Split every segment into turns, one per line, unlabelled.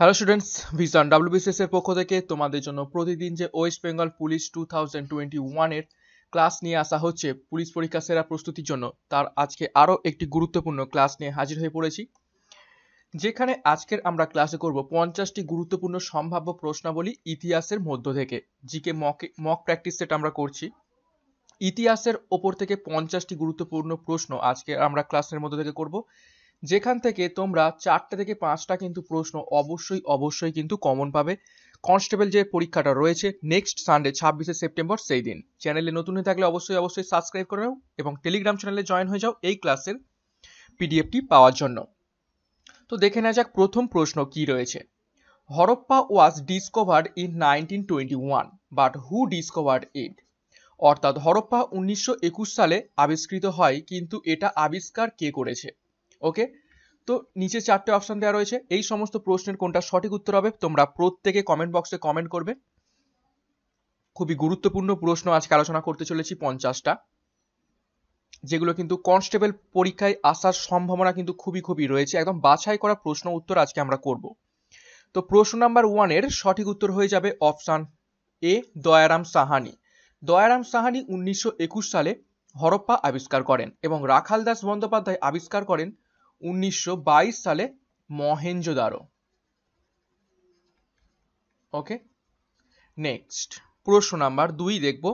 Hello students vision WBCS এর পক্ষ থেকে তোমাদের জন্য প্রতিদিন যে West Bengal police two thousand twenty ওয়ানের ক্লাস নিয়ে আসা হচ্ছে পুলিশ পরীক্ষা সেরা প্রস্তুতির জন্য তার আজকে আরও একটি গুরুত্বপূর্ণ ক্লাস নিয়ে হাজির হয়ে পড়েছি যেখানে আজকের আমরা ক্লাসে করব পঞ্চাশটি গুরুত্বপূর্ণ সম্ভাব্য প্রশ্নাবলী ইতিহাসের মধ্য থেকে জিকে মকে মক প্র্যাকটিস সেটা আমরা করছি ইতিহাসের ওপর থেকে পঞ্চাশটি গুরুত্বপূর্ণ প্রশ্ন আজকে আমরা ক্লাসের মধ্য থেকে করব যেখান থেকে তোমরা চারটে থেকে পাঁচটা কিন্তু প্রশ্ন অবশ্যই অবশ্যই কিন্তু কমন পাবে কনস্টেবল যে পরীক্ষাটা রয়েছে নেক্সট সানডে ছাব্বিশে সেপ্টেম্বর সেই দিন চ্যানেলে নতুন হয়ে থাকলে অবশ্যই অবশ্যই সাবস্ক্রাইব করে নাও এবং টেলিগ্রাম চ্যানেলে জয়েন হয়ে যাও এই ক্লাসের পিডিএফটি পাওয়ার জন্য তো দেখে নেওয়া যাক প্রথম প্রশ্ন কি রয়েছে Harappa was discovered in nineteen twenty one but who discovered it অর্থাৎ হরপ্পা উনিশশো একুশ সালে আবিষ্কৃত হয় কিন্তু এটা আবিষ্কার কে করেছে ওকে তো নিচে চারটে অপশন দেওয়া রয়েছে এই সমস্ত প্রশ্নের কোনটা সঠিক উত্তর হবে তোমরা প্রত্যেকে কমেন্ট বক্সে কমেন্ট করবে খুবই গুরুত্বপূর্ণ প্রশ্ন আজকে আলোচনা করতে চলেছি পঞ্চাশটা যেগুলো কিন্তু কনস্টেবল পরীক্ষায় আসার সম্ভাবনা কিন্তু খুবই খুবই রয়েছে একদম বাছাই করা প্রশ্ন উত্তর আজকে আমরা করব তো প্রশ্ন নাম্বার ওয়ানের সঠিক উত্তর হয়ে যাবে অপশান এ দয়ারাম সাহানি দয়ারাম সাহানি উনিশশো সালে হরপ্পা আবিষ্কার করেন এবং রাখালদাস বন্দ্যোপাধ্যায় আবিষ্কার করেন উনিশশো সালে মহেঞ্জোদারো ওকে নেক্সট প্রশ্ন নাম্বার দুই দেখব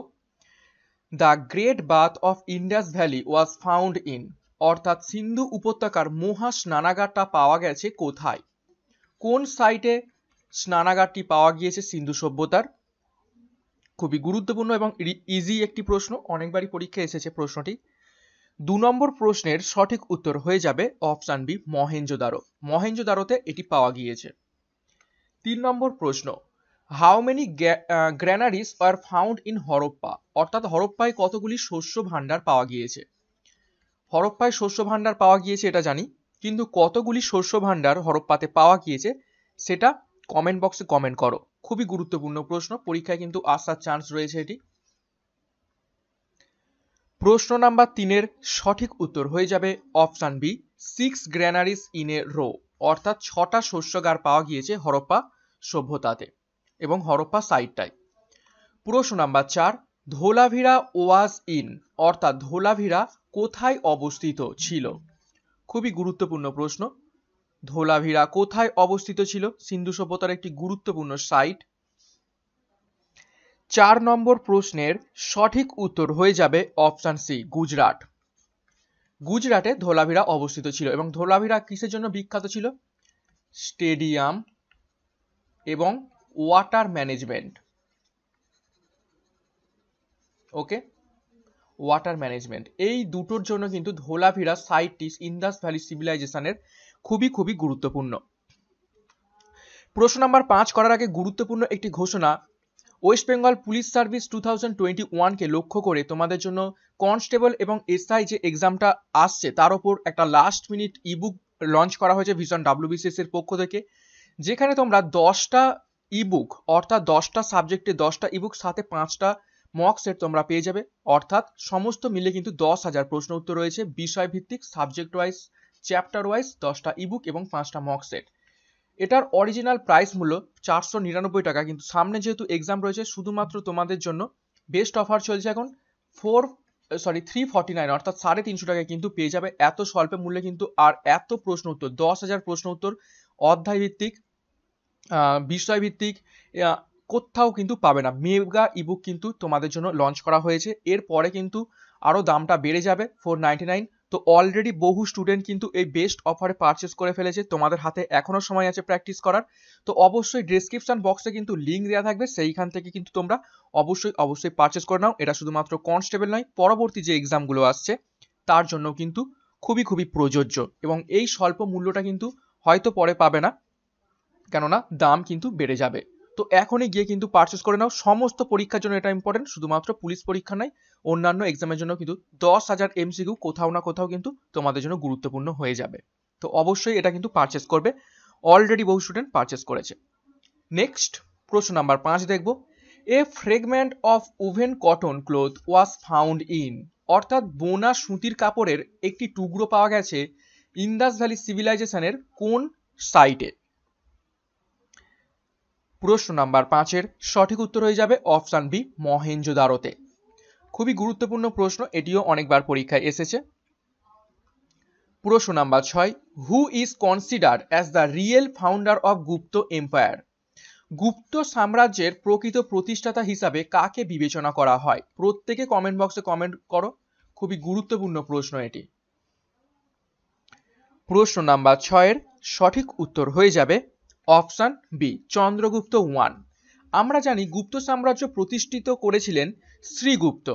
the great bath of Indus valley was found in অর্থাৎ সিন্ধু উপত্যকার মহা স্নানাগারটা পাওয়া গেছে কোথায় কোন সাইটে স্নানাগারটি পাওয়া গিয়েছে সিন্ধু সভ্যতার খুবই গুরুত্বপূর্ণ এবং ইজি একটি প্রশ্ন অনেকবারই পরীক্ষা এসেছে প্রশ্নটি দু নম্বর প্রশ্নের সঠিক উত্তর হয়ে যাবে অপশান বি মহেঞ্জোদারো মহেঞ্জোদারোতে এটি পাওয়া গিয়েছে তিন নম্বর প্রশ্ন how many granaries are found in Harappa অর্থাৎ হরপ্পায় কতগুলি শস্য ভাণ্ডার পাওয়া গিয়েছে হরপ্পায় শস্য ভাণ্ডার পাওয়া গিয়েছে এটা জানি কিন্তু কতগুলি শস্য ভাণ্ডার হরপ্পাতে পাওয়া গিয়েছে সেটা কমেন্ট বক্সে কমেন্ট করো খুবই গুরুত্বপূর্ণ প্রশ্ন পরীক্ষায় কিন্তু আসার চান্স রয়েছে এটি প্রশ্ন নাম্বার তিনের সঠিক উত্তর হয়ে যাবে option B six granaries in a row অর্থাৎ ছটা শস্যগার পাওয়া গিয়েছে হরপ্পা সভ্যতাতে এবং হরপ্পা সাইটটায় প্রশ্ন নাম্বার চার ধোলাভিরা ওয়াজ ইন অর্থাৎ ধোলাভিরা কোথায় অবস্থিত ছিল খুবই গুরুত্বপূর্ণ প্রশ্ন ধোলাভিরা কোথায় অবস্থিত ছিল সিন্ধু সভ্যতার একটি গুরুত্বপূর্ণ সাইট চার নম্বর প্রশ্নের সঠিক উত্তর হয়ে যাবে অপশান সি গুজরাট গুজরাটে ধোলাভিরা অবস্থিত ছিল এবং ধোলাভিরা কিসের জন্য বিখ্যাত ছিল স্টেডিয়াম এবং water management okay water management এই দুটোর জন্য কিন্তু ধোলাভিরা সাইটটি ইন্দাস ভ্যালি সিভিলাইজেশনের খুবই খুবই গুরুত্বপূর্ণ প্রশ্ন নাম্বার পাঁচ করার আগে গুরুত্বপূর্ণ একটি ঘোষণা West Bengal police service two thousand twenty ওয়ানকে লক্ষ্য করে তোমাদের জন্য কনস্টেবল এবং এসআই যে এক্সামটা আসছে তার ওপর একটা লাস্ট মিনিট ইবুক লঞ্চ করা হয়েছে ভিশন ডাব্লিউবিসিএস এর পক্ষ থেকে যেখানে তোমরা দশটা ইবুক অর্থাৎ দশটা সাবজেক্টে দশটা ইবুক সাথে পাঁচটা মক সেট তোমরা পেয়ে যাবে অর্থাৎ সমস্ত মিলে কিন্তু দশ হাজার প্রশ্ন উত্তর রয়েছে বিষয়ভিত্তিক সাবজেক্ট ওয়াইজ চ্যাপ্টার ওয়াইজ দশটা ইবুক এবং পাঁচটা মক সেট এটার অরিজিনাল প্রাইস মূল্য চারশো নিরানব্বই টাকা কিন্তু সামনে যেহেতু এক্সাম রয়েছে শুধুমাত্র তোমাদের জন্য বেস্ট অফার চলছে এখন four sorry three forty nine অর্থাৎ সাড়ে তিনশো টাকায় কিন্তু পেয়ে যাবে এত স্বল্প মূল্যে কিন্তু আর এত প্রশ্ন উত্তর দশ হাজার প্রশ্ন উত্তর অধ্যায়ভিত্তিক বিষয়ভিত্তিক কোথাও কিন্তু পাবে না মেগা ইবুক কিন্তু তোমাদের জন্য লঞ্চ করা হয়েছে এরপরে কিন্তু আরও দামটা বেড়ে যাবে ফোর নাইনটি নাইন তো অলরেডি বহু স্টুডেন্ট কিন্তু এই বেস্ট অফারে পারচেস করে ফেলেছে তোমাদের হাতে এখনও সময় আছে প্র্যাকটিস করার তো অবশ্যই ডিসক্রিপশান বক্সে কিন্তু লিঙ্ক দেওয়া থাকবে সেইখান থেকে কিন্তু তোমরা অবশ্যই অবশ্যই পারচেস করে নাও এটা শুধুমাত্র কনস্টেবল নয় পরবর্তী যে এক্সামগুলো আসছে তার জন্য কিন্তু খুবই খুবই প্রযোজ্য এবং এই স্বল্প মূল্যটা কিন্তু হয়তো পরে পাবে না কেননা দাম কিন্তু বেড়ে যাবে তো এখনই গিয়ে কিন্তু পারচেস করে নাও সমস্ত পরীক্ষার জন্য এটা ইম্পর্টেন্ট শুধুমাত্র পুলিশ পরীক্ষা নয় অন্যান্য এক্সামের জন্য কিন্তু দশ হাজার এমসিকিউ কোথাও না কোথাও কিন্তু তোমাদের জন্য গুরুত্বপূর্ণ হয়ে যাবে তো অবশ্যই এটা কিন্তু পারচেস করবে অলরেডি বহু স্টুডেন্ট পারচেস করেছে নেক্সট প্রশ্ন নাম্বার পাঁচ দেখব a fragment of woven cotton cloth was found in অর্থাৎ বোনা সুতির কাপড়ের একটি টুকরো পাওয়া গেছে ইন্দাস ভ্যালি সিভিলাইজেশনের কোন সাইটে প্রশ্ন নাম্বার পাঁচের সঠিক উত্তর হয়ে যাবে অপশান বি মহেঞ্জোদারোতে খুবই গুরুত্বপূর্ণ প্রশ্ন এটিও অনেকবার পরীক্ষায় এসেছে প্রশ্ন নাম্বার ছয় who is considered as the real founder of Gupta empire Gupta সাম্রাজ্যের প্রকৃত প্রতিষ্ঠাতা হিসাবে কাকে বিবেচনা করা হয় প্রত্যেকে কমেন্ট বক্সে কমেন্ট করো খুবই গুরুত্বপূর্ণ প্রশ্ন এটি প্রশ্ন নাম্বার ছয়ের সঠিক উত্তর হয়ে যাবে অপশান বি চন্দ্রগুপ্ত ওয়ান আমরা জানি গুপ্ত সাম্রাজ্য প্রতিষ্ঠিত করেছিলেন শ্রীগুপ্ত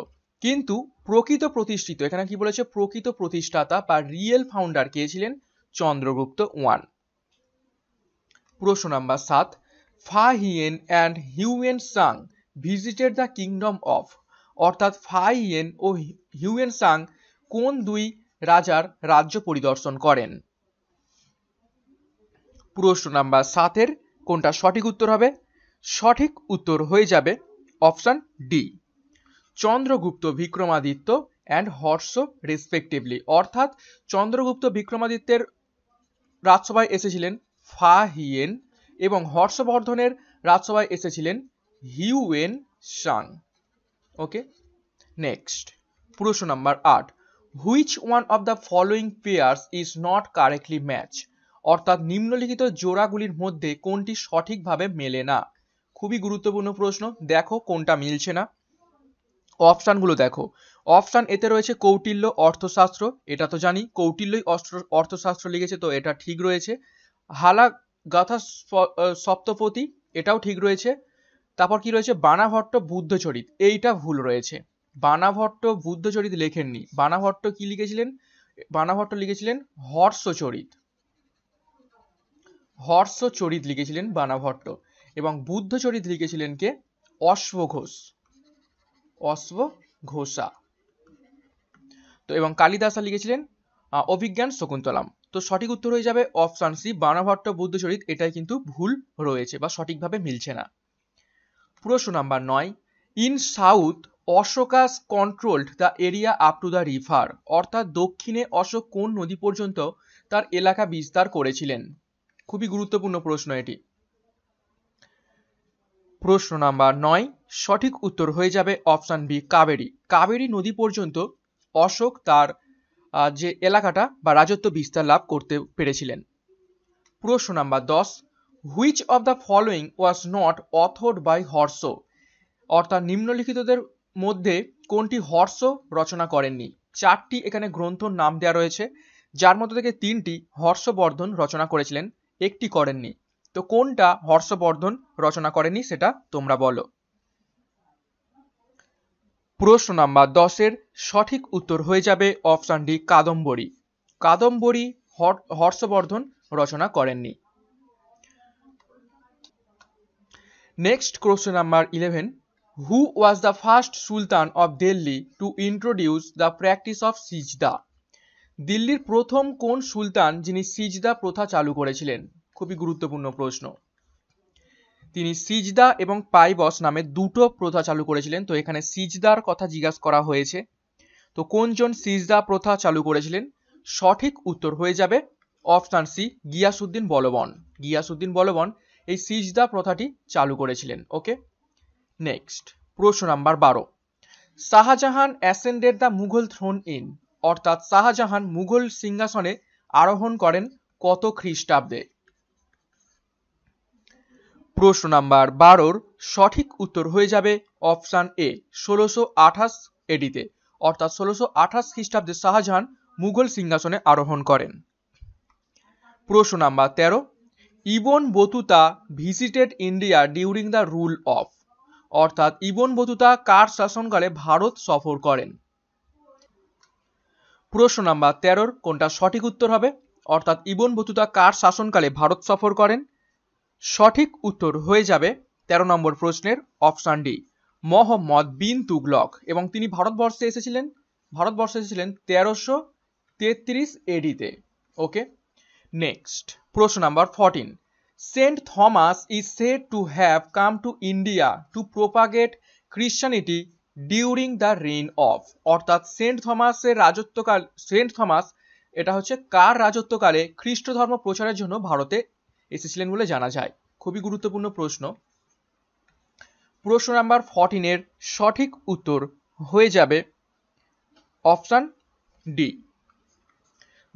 কিন্তু প্রকৃত প্রতিষ্ঠিত এখানে কি বলেছে প্রকৃত প্রতিষ্ঠাতা বা রিয়েল ফাউন্ডার কে ছিলেন চন্দ্রগুপ্ত ওয়ান প্রশ্ন নাম্বার সাত Fa Hien and Hiuen Tsang visited the kingdom of অর্থাৎ ফা হিয়েন ও হিউয়েন সাং কোন দুই রাজার রাজ্য পরিদর্শন করেন প্রশ্ন নাম্বার সাতের কোনটা সঠিক উত্তর হবে সঠিক উত্তর হয়ে যাবে option D Chandragupta Vikramaditya and Harsha respectively অর্থাৎ চন্দ্রগুপ্ত বিক্রমাদিত্যের রাজসভায় এসেছিলেন ফা হিয়েন এবং হর্ষবর্ধনের রাজসভায় এসেছিলেন হিউয়েন সাং ওকে নেক্সট প্রশ্ন নাম্বার আট which one of the following pairs is not correctly match অর্থাৎ নিম্নলিখিত জোড়াগুলির মধ্যে কোনটি সঠিকভাবে মেলে না খুবই গুরুত্বপূর্ণ প্রশ্ন দেখো কোনটা মিলছে না অপশানগুলো দেখো অপশান এতে রয়েছে কৌটিল্য অর্থশাস্ত্র এটা তো জানি কৌটিল্যই অর্থশাস্ত্র লিখেছে তো এটা ঠিক রয়েছে হালা গাথা সপ্তপতি এটাও ঠিক রয়েছে তারপর কি রয়েছে বানাভট্ট বুদ্ধচরিত এইটা ভুল রয়েছে বানাভট্ট বুদ্ধচরিত লেখেননি বানাভট্ট কি লিখেছিলেন বানাভট্ট লিখেছিলেন হর্ষচরিত হর্ষ চরিত লিখেছিলেন বানাভট্ট এবং বুদ্ধচরিত লিখেছিলেন কে অশ্ব ঘোষ অশ্ব ঘোষা তো এবং কালিদাসা লিখেছিলেন অভিজ্ঞান শকুন্তলাম তো সঠিক উত্তর হয়ে যাবে অপশান সি বানাভট্ট বুদ্ধচরিত এটাই কিন্তু ভুল রয়েছে বা সঠিকভাবে মিলছে না প্রশ্ন নাম্বার নয় in south Ashoka's controlled the area up to the river অর্থাৎ দক্ষিণে অশোক কোন নদী পর্যন্ত তার এলাকা বিস্তার করেছিলেন খুবই গুরুত্বপূর্ণ প্রশ্ন এটি প্রশ্ন নাম্বার নয় সঠিক উত্তর হয়ে যাবে অপশান বি কাবেরী কাবেরী নদী পর্যন্ত অশোক তার যে এলাকাটা বা রাজত্ব বিস্তার লাভ করতে পেরেছিলেন প্রশ্ন নাম্বার দশ which of the following was not অথড বাই হর্ষ অর্থাৎ নিম্নলিখিতদের মধ্যে কোনটি হর্ষ রচনা করেননি চারটি এখানে গ্রন্থর নাম দেওয়া রয়েছে যার মধ্যে থেকে তিনটি হর্ষবর্ধন রচনা করেছিলেন একটি করেননি তো কোনটা হর্ষবর্ধন রচনা করেনি সেটা তোমরা বলো প্রশ্ন নাম্বার দশের সঠিক উত্তর হয়ে যাবে অপশান ডি কাদম্বরী কাদম্বরী হর্ষবর্ধন রচনা করেননি next question number eleven who was the first sultan of Delhi to introduce the practice of sijda দিল্লির প্রথম কোন সুলতান যিনি সিজদা প্রথা চালু করেছিলেন খুবই গুরুত্বপূর্ণ প্রশ্ন তিনি সিজদা এবং পাইবস নামে দুটো প্রথা চালু করেছিলেন তো এখানে সিজদার কথা জিজ্ঞাসা করা হয়েছে তো কোনজন সিজদা প্রথা চালু করেছিলেন সঠিক উত্তর হয়ে যাবে অপশান সি গিয়াসুদ্দিন বলবন গিয়াসুদ্দিন বলবন এই সিজদা প্রথাটি চালু করেছিলেন ওকে নেক্সট প্রশ্ন নাম্বার বারো Shahjahan ascended the Mughal throne in অর্থাৎ শাহজাহান মুঘল সিংহাসনে আরোহণ করেন কত খ্রিস্টাব্দে প্রশ্ন নাম্বার বারোর সঠিক উত্তর হয়ে যাবে অপশান এ ষোলোশো আঠাশ এডিতে অর্থাৎ ষোলোশো আঠাশ খ্রিস্টাব্দে শাহজাহান মুঘল সিংহাসনে আরোহণ করেন প্রশ্ন নাম্বার তেরো Ibn Battuta visited India during the rule of অর্থাৎ ইবন বতুতা কার শাসনকালে ভারত সফর করেন প্রশ্ন নাম্বার তেরোর কোনটা সঠিক উত্তর হবে অর্থাৎ ইবন বতুতা কার শাসনকালে ভারত সফর করেন সঠিক উত্তর হয়ে যাবে তেরো নম্বর প্রশ্নের অপশান ডি মোহাম্মদ বিন তুগলক এবং তিনি ভারতবর্ষে এসেছিলেন ভারতবর্ষে এসেছিলেন তেরোশো তেত্রিশ এডিতে ওকে নেক্সট প্রশ্ন number fourteen Saint Thomas is said to have come to India to propagate Christianity during the reign of অর্থাৎ সেন্ট থমাসের রাজত্বকাল সেন্ট থমাস এটা হচ্ছে কার রাজত্বকালে খ্রিস্ট ধর্ম প্রচারের জন্য ভারতে এসেছিলেন বলে জানা যায় খুবই গুরুত্বপূর্ণ প্রশ্ন প্রশ্ন নাম্বার ফর্টিনের সঠিক উত্তর হয়ে যাবে option D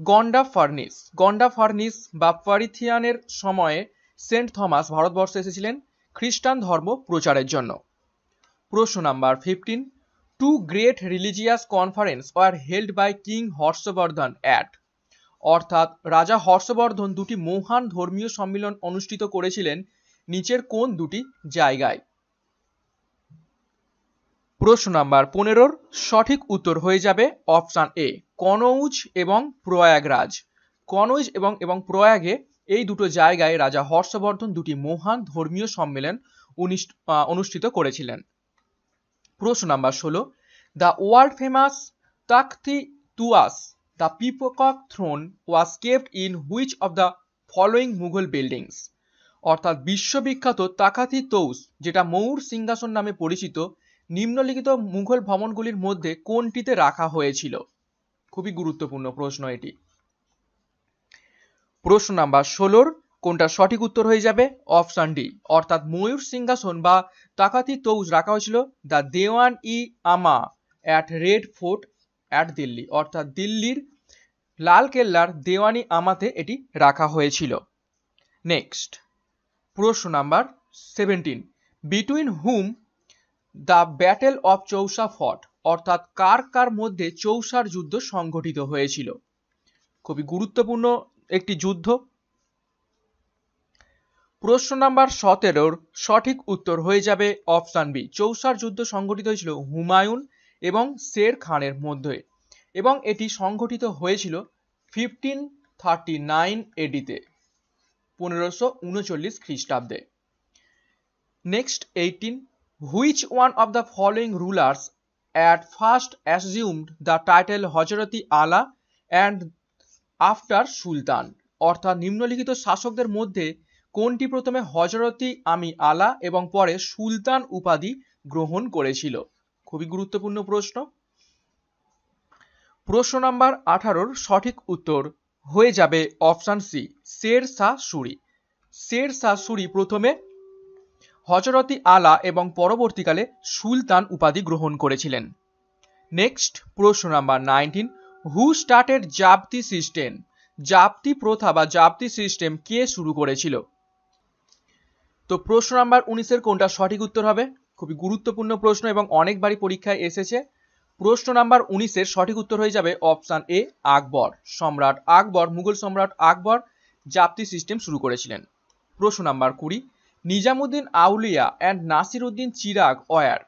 Gondophernes Gondophernes বা পারিথিয়ানের সময়ে সেন্ট থমাস ভারতবর্ষে এসেছিলেন খ্রিস্টান ধর্ম প্রচারের জন্য প্রশ্ন number fifteen two great religious conference were held by king Harshavardhan at অর্থাৎ রাজা হর্ষবর্ধন দুটি মহান ধর্মীয় সম্মেলন অনুষ্ঠিত করেছিলেন নিচের কোন দুটি জায়গায় প্রশ্ন নাম্বার পনেরোর সঠিক উত্তর হয়ে যাবে অপশান এ কনৌজ এবং প্রয়াগরাজ কনৌজ এবং এবং প্রয়াগে এই দুটো জায়গায় রাজা হর্ষবর্ধন দুটি মহান ধর্মীয় সম্মেলন অনুষ্ঠিত করেছিলেন প্রশ্ন নাম্বার ষোলো the world famous Takhti Taus the peacock throne was kept in which of the following Mughal buildings অর্থাৎ বিশ্ববিখ্যাত তাকাতি তৌস যেটা ময়ূর সিংহাসন নামে পরিচিত নিম্নলিখিত মুঘল ভবনগুলির মধ্যে কোনটিতে রাখা হয়েছিল খুবই গুরুত্বপূর্ণ প্রশ্ন এটি প্রশ্ন নাম্বার ষোলোর কোনটা সঠিক উত্তর হয়ে যাবে অপশন ডি অর্থাৎ ময়ূর সিংহাসন বা তাকাতি তৌজ রাখা হয়েছিল the Diwan i Aam at red fort at Delhi অর্থাৎ দিল্লির লাল কেল্লার দেওয়ানি আমাতে এটি রাখা হয়েছিল নেক্সট প্রশ্ন number seventeen between whom the battle of Chausa fought অর্থাৎ কার কার মধ্যে চৌসার যুদ্ধ সংঘটিত হয়েছিল খুবই গুরুত্বপূর্ণ একটি যুদ্ধ প্রশ্ন নাম্বার সতেরোর সঠিক উত্তর হয়ে যাবে অপশান বি চৌসার যুদ্ধ সংঘটিত হয়েছিল হুমায়ুন এবং শের খানের মধ্যে এবং এটি সংঘটিত হয়েছিল ফিফটিন থার্টি নাইন এডিতে পনেরোশো উনচল্লিশ খ্রিস্টাব্দে next eighteen which one of the following rulers at first assumed the title Hazrati Ala and after সুলতান অর্থাৎ নিম্নলিখিত শাসকদের মধ্যে কোনটি প্রথমে হজরতি আমি আলা এবং পরে সুলতান উপাধি গ্রহণ করেছিল খুবই গুরুত্বপূর্ণ প্রশ্ন প্রশ্ন নাম্বার আঠারোর সঠিক উত্তর হয়ে যাবে অপশান সি শের শাহ সুরি শের শাহ সুরি প্রথমে হজরতি আলা এবং পরবর্তীকালে সুলতান উপাধি গ্রহণ করেছিলেন নেক্সট প্রশ্ন number nineteen who started zabti system জাপ্তি প্রথা বা জাপ্তি সিস্টেম কে শুরু করেছিল তো প্রশ্ন নাম্বার উনিশের কোনটা সঠিক উত্তর হবে খুবই গুরুত্বপূর্ণ প্রশ্ন এবং অনেকবারই পরীক্ষায় এসেছে প্রশ্ন নাম্বার উনিশের সঠিক উত্তর হয়ে যাবে অপশান এ আকবর সম্রাট আকবর মুঘল সম্রাট আকবর জাপ্তি সিস্টেম শুরু করেছিলেন প্রশ্ন নাম্বার কুড়ি নিজামুদ্দিন আউলিয়া অ্যান্ড নাসিরুদ্দিন চিরাগ অয়ার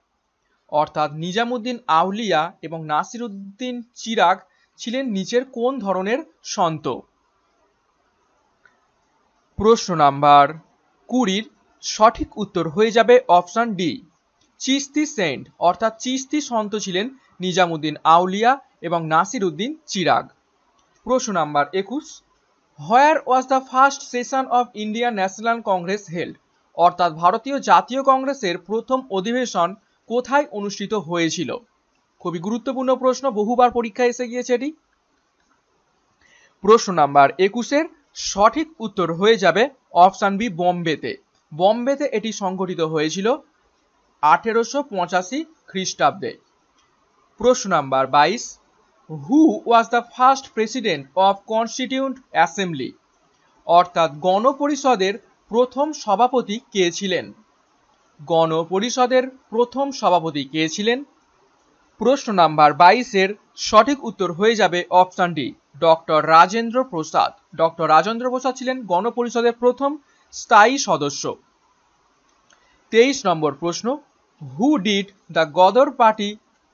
অর্থাৎ নিজামুদ্দিন আউলিয়া এবং নাসিরুদ্দিন চিরাগ ছিলেন নিচের কোন ধরনের সন্ত প্রশ্ন নাম্বার কুড়ির সঠিক উত্তর হয়ে যাবে অপশান ডি চিস্তি সেন্ট অর্থাৎ চিস্তি সন্ত ছিলেন নিজামুদ্দিন আউলিয়া এবং নাসির উদ্দিন চিরাগ প্রশ্ন নাম্বার একুশ where was the first session of Indian National Congress held অর্থাৎ ভারতীয় জাতীয় কংগ্রেসের প্রথম অধিবেশন কোথায় অনুষ্ঠিত হয়েছিল খুবই গুরুত্বপূর্ণ প্রশ্ন বহুবার পরীক্ষায় এসে গিয়েছে এটি প্রশ্ন নাম্বার একুশের সঠিক উত্তর হয়ে যাবে অপশান বি বোম্বেতে বম্বেতে এটি সংঘটিত হয়েছিল আঠেরোশো পঁচাশি খ্রিস্টাব্দে প্রশ্ন নাম্বার বাইশ who was the first president of constituent assembly অর্থাৎ গণপরিষদের প্রথম সভাপতি কে ছিলেন গণপরিষদের প্রথম সভাপতি কে ছিলেন প্রশ্ন নাম্বার বাইশের সঠিক উত্তর হয়ে যাবে অপশানটি ডক্টর রাজেন্দ্র প্রসাদ ডক্টর রাজেন্দ্র প্রসাদ ছিলেন গণপরিষদের প্রথম স্থায়ী সদস্য তেইশ নম্বর প্রশ্ন who did the Ghadar party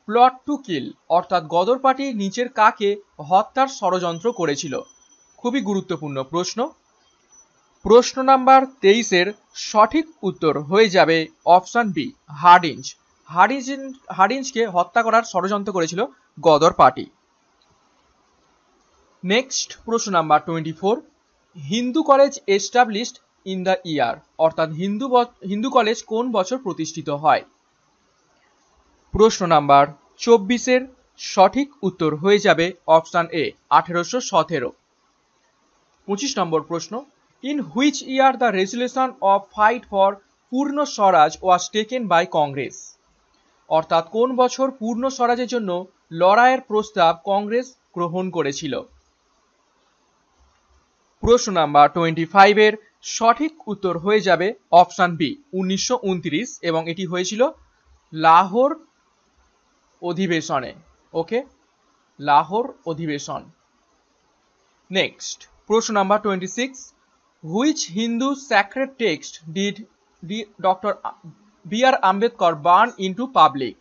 plot to kill অর্থাৎ গদর পার্টি নিচের কাকে হত্যার ষড়যন্ত্র করেছিল খুবই গুরুত্বপূর্ণ প্রশ্ন প্রশ্ন নাম্বার তেইশের সঠিক উত্তর হয়ে যাবে অপশান বি হার্ডিঞ্জ হার্ডিঞ্জ হার্ডিঞ্জকে হত্যা করার ষড়যন্ত্র করেছিল গদর পার্টি নেক্সট প্রশ্ন number twenty four Hindu college established in the year অর্থাৎ হিন্দু হিন্দু কলেজ কোন বছর প্রতিষ্ঠিত হয় প্রশ্ন নাম্বার চব্বিশের সঠিক উত্তর হয়ে যাবে অপশান এ আঠেরোশো সতেরো পঁচিশ নম্বর প্রশ্ন in which year the resolution of fight for purna swaraj was taken by Congress অর্থাৎ কোন বছর পূর্ণ স্বরাজের জন্য লড়াইয়ের প্রস্তাব কংগ্রেস গ্রহণ করেছিল প্রশ্ন নাম্বার টোয়েন্টি ফাইভের সঠিক উত্তর হয়ে যাবে অপশান বি উনিশশো এবং এটি হয়েছিল লাহোর অধিবেশনে ওকে লাহোর অধিবেশন নেক্সট প্রশ্ন number twenty six which Hindu sacred text did the doctor B R Ambedkar burn into public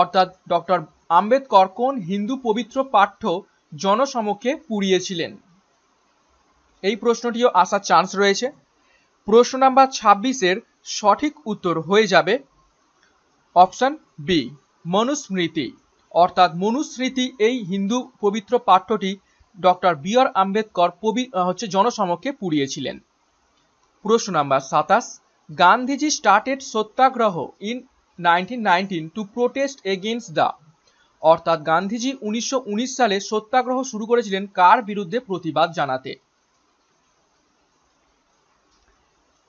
অর্থাৎ ডক্টর আম্বেদকর কোন হিন্দু পবিত্র পাঠ্য জনসমক্ষে পুড়িয়েছিলেন এই প্রশ্নটিও আসার চান্স রয়েছে প্রশ্ন নাম্বার ছাব্বিশের সঠিক উত্তর হয়ে যাবে অপশান বি মনুস্মৃতি অর্থাৎ মনুস্মৃতি এই হিন্দু পবিত্র পাঠ্যটি ডক্টর বি আর আম্বেদকর হচ্ছে জনসমক্ষে পুড়িয়েছিলেন প্রশ্ন নাম্বার সাতাশ Gandhiji started satyagraha in nineteen nineteen to protest against the অর্থাৎ গান্ধীজি উনিশশো সালে সত্যাগ্রহ শুরু করেছিলেন কার বিরুদ্ধে প্রতিবাদ জানাতে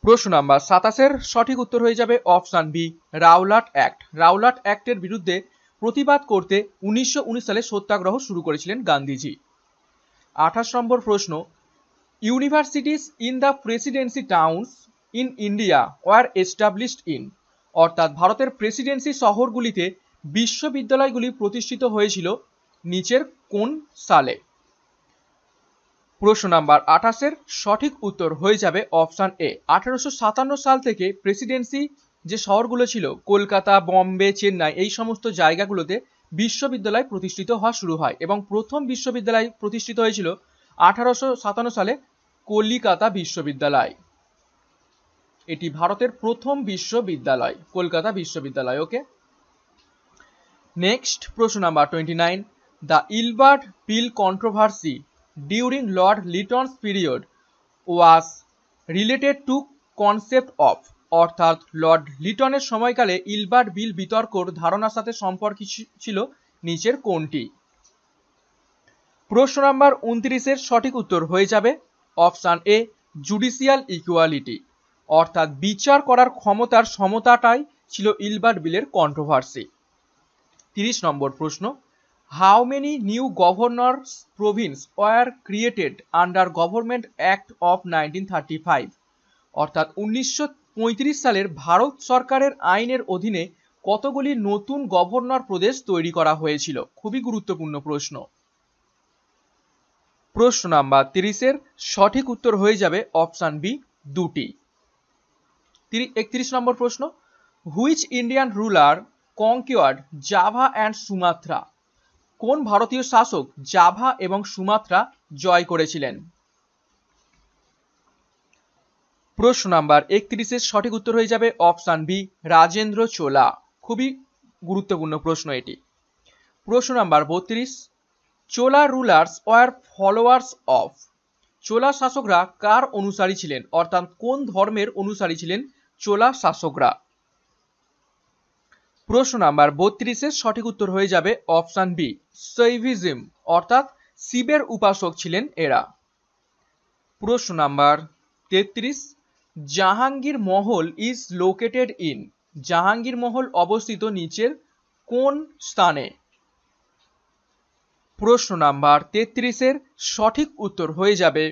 প্রশ্ন নাম্বার সাতাশের সঠিক উত্তর হয়ে যাবে option B Rowlatt act Rowlatt অ্যাক্টের বিরুদ্ধে প্রতিবাদ করতে উনিশশো সালে সত্যাগ্রহ শুরু করেছিলেন গান্ধীজি আঠাশ নম্বর প্রশ্ন universities in the presidency towns in India were established in অর্থাৎ ভারতের প্রেসিডেন্সি শহরগুলিতে বিশ্ববিদ্যালয়গুলি প্রতিষ্ঠিত হয়েছিল নিচের কোন সালে প্রশ্ন নাম্বার আঠাশের সঠিক উত্তর হয়ে যাবে অপশান এ আঠারোশো সাতান্ন সাল থেকে প্রেসিডেন্সি যে শহরগুলো ছিল কলকাতা বম্বে চেন্নাই এই সমস্ত জায়গাগুলোতে বিশ্ববিদ্যালয় প্রতিষ্ঠিত হওয়া শুরু হয় এবং প্রথম বিশ্ববিদ্যালয় প্রতিষ্ঠিত হয়েছিল আঠারোশো সাতান্ন সালে কলিকাতা বিশ্ববিদ্যালয় এটি ভারতের প্রথম বিশ্ববিদ্যালয় কলকাতা বিশ্ববিদ্যালয় ওকে নেক্সট প্রশ্ন number twenty nine the Ilbert bill controversy during Lord Lytton's period was related to concept of অর্থাৎ লর্ড লিটনের সময়কালে ইলবার্ট বিল বিতর্কর ধারণার সাথে সম্পর্কিত ছিল নিচের কোনটি প্রশ্ন নাম্বার উনত্রিশের সঠিক উত্তর হয়ে যাবে অপশান এ জুডিশিয়াল ইকুয়ালিটি অর্থাৎ বিচার করার ক্ষমতার সমতাটাই ছিল ইলবার্ট বিলের কন্ট্রোভার্সি তিরিশ নম্বর প্রশ্ন How many new governors province were created under Government Act of 1935? অর্থাৎ উনিশশো সালের ভারত সরকারের আইনের অধীনে কতগুলি নতুন গভর্নর প্রদেশ তৈরি করা হয়েছিল খুবই গুরুত্বপূর্ণ প্রশ্ন প্রশ্ন নাম্বার তিরিশের সঠিক উত্তর হয়ে যাবে অপশান বি দুটি একত্রিশ নম্বর প্রশ্ন which Indian ruler conquered Java and Sumatra কোন ভারতীয় শাসক জাভা এবং সুমাত্রা জয় করেছিলেন প্রশ্ন নাম্বার একত্রিশের সঠিক উত্তর হয়ে যাবে অপশান বি রাজেন্দ্র চোলা খুবই গুরুত্বপূর্ণ প্রশ্ন এটি প্রশ্ন নাম্বার বত্রিশ Chola rulers were followers of Chola শাসকরা কার অনুসারী ছিলেন অর্থাৎ কোন ধর্মের অনুসারী ছিলেন চোলা শাসকরা প্রশ্ন নাম্বার বত্রিশের সঠিক উত্তর হয়ে যাবে অপশান বি সৈভিজম অর্থাৎ শিবের উপাসক ছিলেন এরা প্রশ্ন নাম্বার তেত্রিশ জাহাঙ্গীর মহল ইজ লোকেটেড ইন জাহাঙ্গীর মহল অবস্থিত নিচের কোন স্থানে প্রশ্ন নাম্বার তেত্রিশের সঠিক উত্তর হয়ে যাবে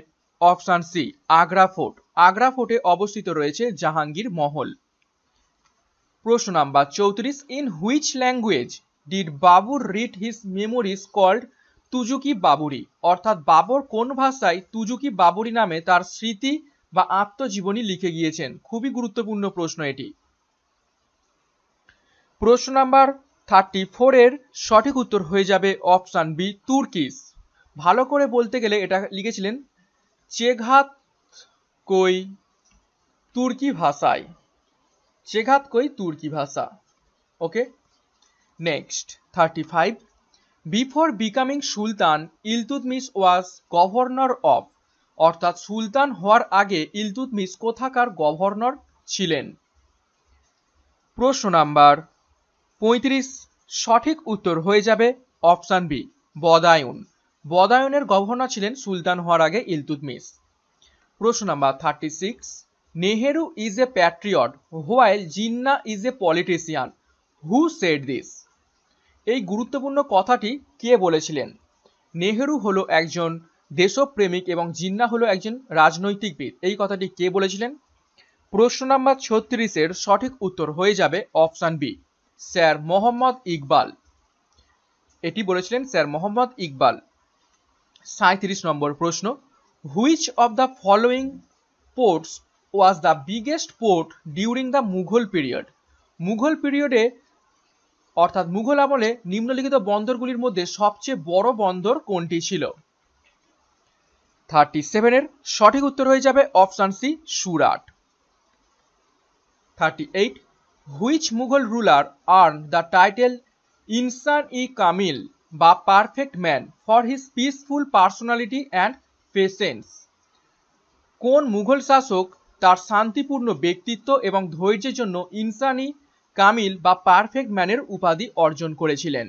option C Agra fort Agra ফোর্টে অবস্থিত রয়েছে জাহাঙ্গীর মহল প্রশ্ন নাম্বার চৌত্রিশ in which language did Babur read his memories called Tuzuki Baburi অর্থাৎ বাবর কোন ভাষায় তুজুকি বাবুরি নামে তার স্মৃতি বা আত্মজীবনী লিখে গিয়েছেন খুবই গুরুত্বপূর্ণ প্রশ্ন এটি প্রশ্ন নাম্বার থার্টি ফোরের সঠিক উত্তর হয়ে যাবে অপশান বি তুর্কিস ভালো করে বলতে গেলে এটা লিখেছিলেন চেঘাত কই তুর্কি ভাষায় শেখাত কই তুর্কি ভাষা okay next thirty five before becoming sultan Iltutmish was governor of অর্থাৎ সুলতান হওয়ার আগে ইলতুতমিস কোথাকার গভর্নর ছিলেন প্রশ্ন নাম্বার পঁয়ত্রিশ সঠিক উত্তর হয়ে যাবে অপশান বি বদায়ুন বদায়নের গভর্নর ছিলেন সুলতান হওয়ার আগে ইলতুতমিস প্রশ্ন number thirty six Nehru is a patriot while Jinnah is a politician who said this এই গুরুত্বপূর্ণ কথাটি কে বলেছিলেন নেহেরু হলো একজন দেশপ্রেমিক এবং জিন্না হলো একজন রাজনৈতিকবিদ এই কথাটি কে বলেছিলেন প্রশ্ন নাম্বার ছত্রিশের সঠিক উত্তর হয়ে যাবে option B sir Mohammad Iqbal এটি বলেছিলেন স্যার মোহাম্মদ ইকবাল সাঁত্রিশ নম্বর প্রশ্ন which of the following ports was the biggest port during the Mughal period Mughal পিরিয়ডে অর্থাৎ মুঘল আমলে নিম্নলিখিত বন্দরগুলির মধ্যে সবচেয়ে বড় বন্দর কোনটি ছিল থার্টি সেভেনের সঠিক উত্তর হয়ে যাবে option C Surat thirty eight which Mughal ruler earn the title Insan i Kamil বা perfect man for his peaceful personality and patience কোন মুঘল শাসক তার শান্তিপূর্ণ ব্যক্তিত্ব এবং ধৈর্যের জন্য ইনসানি কামিল বা পারফেক্ট ম্যানের উপাধি অর্জন করেছিলেন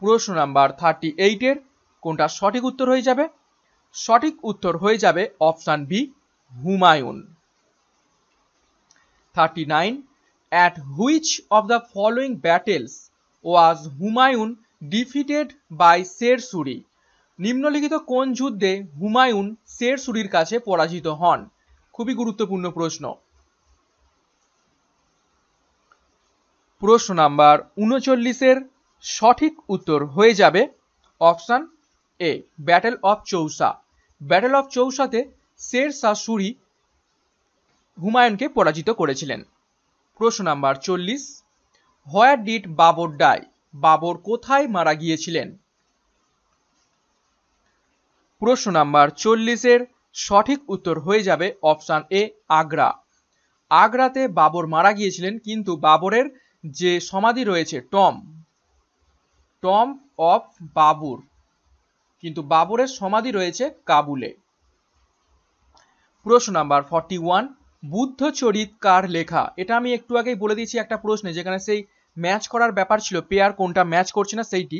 প্রশ্ন নাম্বার থার্টি এইটের কোনটা সঠিক উত্তর হয়ে যাবে সঠিক উত্তর হয়ে যাবে option B Humayun thirty nine at which of the following battles was Humayun defeated by Shersuri নিম্নলিখিত কোন যুদ্ধে হুমায়ুন শেরসুরির কাছে পরাজিত হন খুবই গুরুত্বপূর্ণ প্রশ্ন প্রশ্ন নাম্বার উনচল্লিশের সঠিক উত্তর হয়ে যাবে option A battle of Chausa battle of চৌসাতে শের শাহ সুরি হুমায়ুনকে পরাজিত করেছিলেন প্রশ্ন নাম্বার চল্লিশ where did Babar die Babar কোথায় মারা গিয়েছিলেন প্রশ্ন নাম্বার চল্লিশের সঠিক উত্তর হয়ে যাবে অপশান এ আগ্রা আগ্রাতে বাবর মারা গিয়েছিলেন কিন্তু বাবরের যে সমাধি রয়েছে টম টম অফ বাবুর কিন্তু বাবরের সমাধি রয়েছে কাবুলে প্রশ্ন নাম্বার ফর্টি ওয়ান বুদ্ধচরিত কার লেখা এটা আমি একটু আগেই বলে দিয়েছি একটা প্রশ্নে যেখানে সেই ম্যাচ করার ব্যাপার ছিল পেয়ার কোনটা ম্যাচ করছে না সেইটি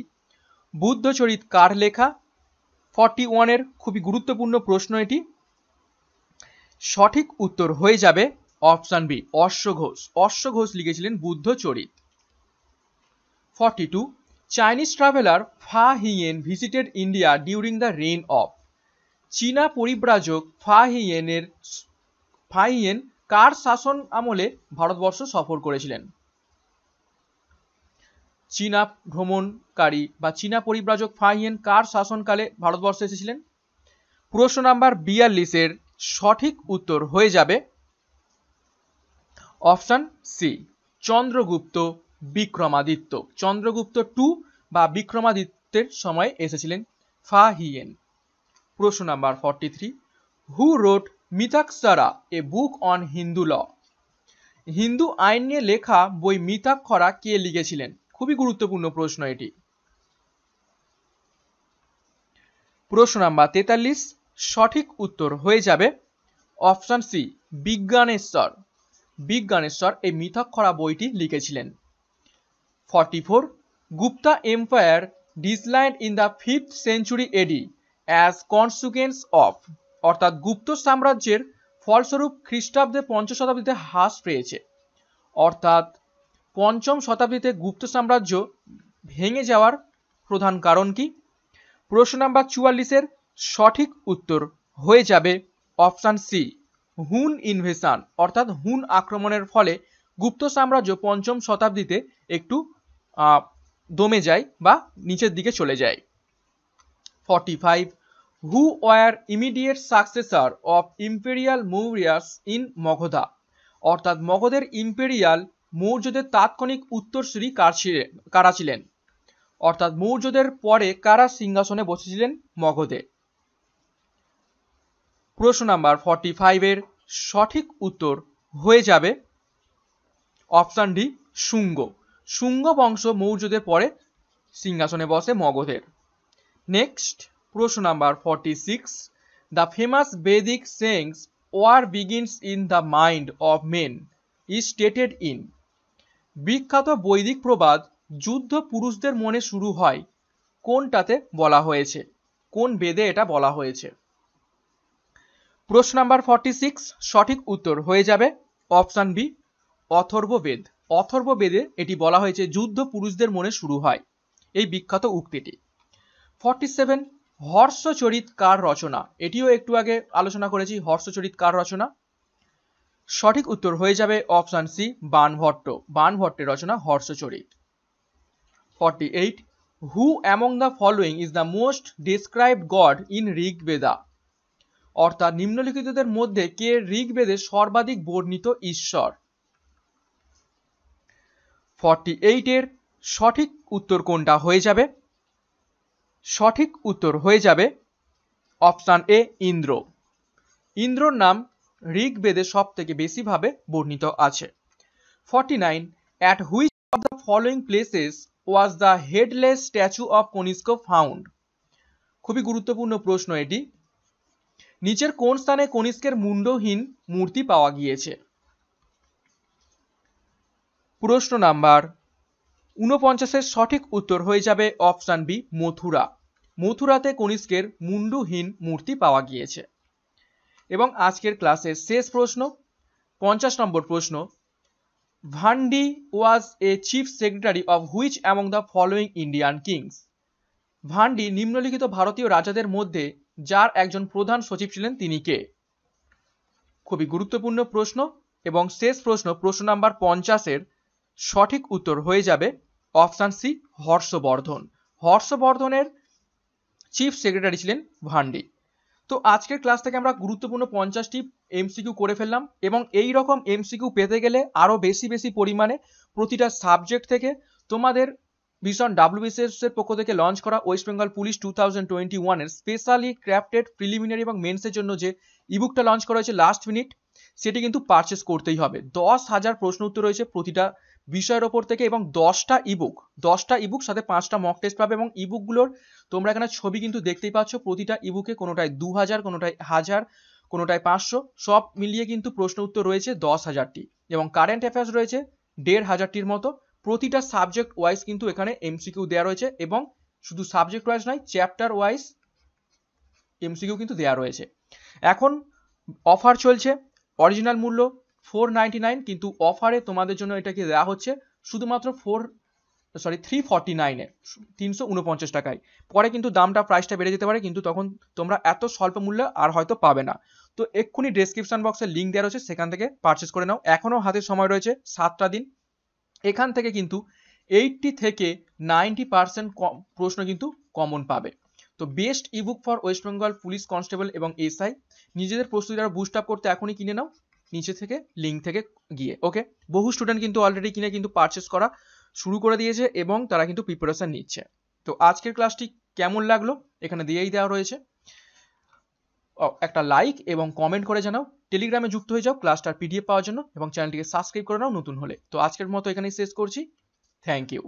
বুদ্ধচরিত কার লেখা ফর্টি ওয়ানের খুবই গুরুত্বপূর্ণ প্রশ্ন এটি সঠিক উত্তর হয়ে যাবে অপশান বি অশ্ব ঘোষ অশ্ব ঘোষ লিখেছিলেন forty two Chinese traveller Fa Hien visited India during the reign of চীনা পরিব্রাজক ফা হিয়েনের ফা হিয়েন কার শাসন আমলে ভারতবর্ষ সফর করেছিলেন চীনা ভ্রমণকারী বা চীনা পরিব্রাজক ফাহিয়েন কার শাসনকালে ভারতবর্ষে এসেছিলেন প্রশ্ন নাম্বার বিয়াল্লিশের সঠিক উত্তর হয়ে যাবে option C Chandragupta Vikramaditya Chandragupta two বা বিক্রমাদিত্যের সময় এসেছিলেন ফাহিয়েন প্রশ্ন number forty three who wrote Mitakshara a book on Hindu law Hindu আইন নিয়ে লেখা বই মিতাক্ষরা কে লিখেছিলেন খুবই গুরুত্বপূর্ণ প্রশ্ন এটি প্রশ্ন নাম্বার তেতাল্লিশ সঠিক উত্তর হয়ে যাবে অপশন সি বিজ্ঞানেশ্বর বিজ্ঞানেশ্বর এই মিথক্ষরা বইটি লিখেছিলেন forty four Gupta empire decline in the fifth century AD as consequence of অর্থাৎ গুপ্ত সাম্রাজ্যের ফলস্বরূপ খ্রিস্টাব্দে পঞ্চ শতাব্দীতে হ্রাস পেয়েছে অর্থাৎ পঞ্চম শতাব্দীতে গুপ্ত সাম্রাজ্য ভেঙে যাওয়ার প্রধান কারণ কি প্রশ্ন নাম্বার চুয়াল্লিশের সঠিক উত্তর হয়ে যাবে অপশান সি হুন ইনভেশন অর্থাৎ হুন আক্রমণের ফলে গুপ্ত সাম্রাজ্য পঞ্চম শতাব্দীতে একটু দমে যায় বা নিচের দিকে চলে যায় forty five who were immediate successor of imperial Mauryas in Magadha অর্থাৎ মগধের ইম্পেরিয়াল মৌর্যদের তাৎক্ষণিক উত্তরসূরি কারা ছিলেন অর্থাৎ মৌর্যদের পরে কারা সিংহাসনে বসেছিলেন মগধে প্রশ্ন নাম্বার ফর্টি ফাইভের সঠিক উত্তর হয়ে যাবে অপশান ডি শুঙ্গ শুঙ্গ বংশ মৌর্যদের পরে সিংহাসনে বসে মগধের নেক্সট প্রশ্ন number forty six the famous Vedic sayings wars begin in the mind of men is stated in বিখ্যাত বৈদিক প্রবাদ যুদ্ধ পুরুষদের মনে শুরু হয় কোনটাতে বলা হয়েছে কোন বেদে এটা বলা হয়েছে প্রশ্ন নাম্বার ফর্টি সিক্স সঠিক উত্তর হয়ে যাবে অপশান বি অথর্ব বেদ অথর্ব বেদে এটি বলা হয়েছে যুদ্ধ পুরুষদের মনে শুরু হয় এই বিখ্যাত উক্তিটি ফর্টি সেভেন হর্ষচরিত কার রচনা এটিও একটু আগে আলোচনা করেছি হর্ষচরিত কার রচনা সঠিক উত্তর হয়ে যাবে অপশান সি বানভট্ট বানভট্টের রচনা Harshacharita forty eight who among the following is the most describe god in Rigveda অর্থাৎ নিম্নলিখিতদের মধ্যে কে ঋগ্বেদে সর্বাধিক বর্ণিত ঈশ্বর ফর্টি এইটের সঠিক উত্তর কোনটা হয়ে যাবে সঠিক উত্তর হয়ে যাবে অপশান এ ইন্দ্র ইন্দ্রর নাম ঋগ্বেদে সব থেকে বেশিভাবে বর্ণিত আছে forty nine at which of the following places was the headless statue of Kanishka found খুবই গুরুত্বপূর্ণ প্রশ্ন এটি নিচের কোন স্থানে কনিষ্কের মুন্ডহীন মূর্তি পাওয়া গিয়েছে প্রশ্ন নাম্বার ঊনপঞ্চাশের সঠিক উত্তর হয়ে যাবে অপশান বি মথুরা মথুরাতে কনিষ্কের মুন্ডহীন মূর্তি পাওয়া গিয়েছে এবং আজকের ক্লাসের শেষ প্রশ্ন পঞ্চাশ নম্বর প্রশ্ন Bhandi was a chief secretary of which among the following Indian kings Bhandi নিম্নলিখিত ভারতীয় রাজাদের মধ্যে যার একজন প্রধান সচিব ছিলেন তিনি কে খুবই গুরুত্বপূর্ণ প্রশ্ন এবং শেষ প্রশ্ন প্রশ্ন নাম্বার পঞ্চাশের সঠিক উত্তর হয়ে যাবে অপশান সি হর্ষবর্ধন হর্ষবর্ধনের চিফ সেক্রেটারি ছিলেন ভান্ডি তো আজকের ক্লাস থেকে আমরা গুরুত্বপূর্ণ পঞ্চাশটি এমসিকিউ করে ফেললাম এবং এই রকম এমসিকিউ পেতে গেলে আরও বেশি বেশি পরিমাণে প্রতিটা সাবজেক্ট থেকে তোমাদের ভীষণ ডাব্লিউবিসিএস এর পক্ষ থেকে লঞ্চ করা West Bengal police two thousand twenty ওয়ানের স্পেশালি ক্র্যাফটেড প্রিলিমিনারি এবং মেন্সের জন্য যে ইবুকটা লঞ্চ করা হয়েছে লাস্ট মিনিট সেটি কিন্তু পারচেস করতেই হবে দশ হাজার প্রশ্ন উত্তর রয়েছে প্রতিটা বিষয়ের ওপর থেকে এবং দশটা ইবুক দশটা ইবুক সাথে পাঁচটা মক টেস্ট পাবে এবং ইবুকগুলোর তোমরা এখানে ছবি কিন্তু দেখতেই পাচ্ছ প্রতিটা ইবুকে কোনোটায় দু হাজার কোনোটায় হাজার কোনোটায় পাঁচশো সব মিলিয়ে কিন্তু প্রশ্ন উত্তর রয়েছে দশ হাজারটি এবং কারেন্ট অ্যাফেয়ার্স রয়েছে দেড় হাজারটির মতো প্রতিটা সাবজেক্ট ওয়াইজ কিন্তু এখানে এমসিকিউ দেওয়া রয়েছে এবং শুধু সাবজেক্ট ওয়াইজ নয় চ্যাপ্টার ওয়াইজ এমসিকিউ কিন্তু দেওয়া রয়েছে এখন অফার চলছে অরিজিনাল মূল্য ফোর নাইন কিন্তু অফারে তোমাদের জন্য এটাকে দেওয়া হচ্ছে শুধুমাত্র ফোর সরি থ্রি ফর্টি নাইনে তিনশো উনপঞ্চাশ টাকায় পরে কিন্তু দামটা প্রাইসটা বেড়ে যেতে পারে কিন্তু তখন তোমরা এত স্বল্প মূল্যে আর হয়তো পাবে না তো এক্ষুনি ডেসক্রিপশন বক্সে লিঙ্ক দেওয়া রয়েছে সেখান থেকে পারচেস করে নাও এখনও হাতে সময় রয়েছে সাতটা দিন এখান থেকে কিন্তু এইটটি থেকে নাইনটি পার্সেন্ট প্রশ্ন কিন্তু কমন পাবে তো best ebook for West Bengal police constable এবং এসআই নিজেদের প্রস্তুতিটা বুস্ট আপ করতে এখনই কিনে নাও নিচে থেকে লিঙ্ক থেকে গিয়ে ওকে বহু স্টুডেন্ট কিন্তু অলরেডি কিনে কিন্তু পারচেস করা শুরু করে দিয়েছে এবং তারা কিন্তু প্রিপারেশান নিচ্ছে তো আজকের ক্লাসটি কেমন লাগলো এখানে দিয়েই দেওয়া রয়েছে একটা লাইক এবং কমেন্ট করে জানাও টেলিগ্রামে যুক্ত হয়ে যাও ক্লাসটার পিডিএফ পাওয়ার জন্য এবং চ্যানেলটিকে সাবস্ক্রাইব করে নাও নতুন হলে তো আজকের মতো এখানেই শেষ করছি থ্যাংক ইউ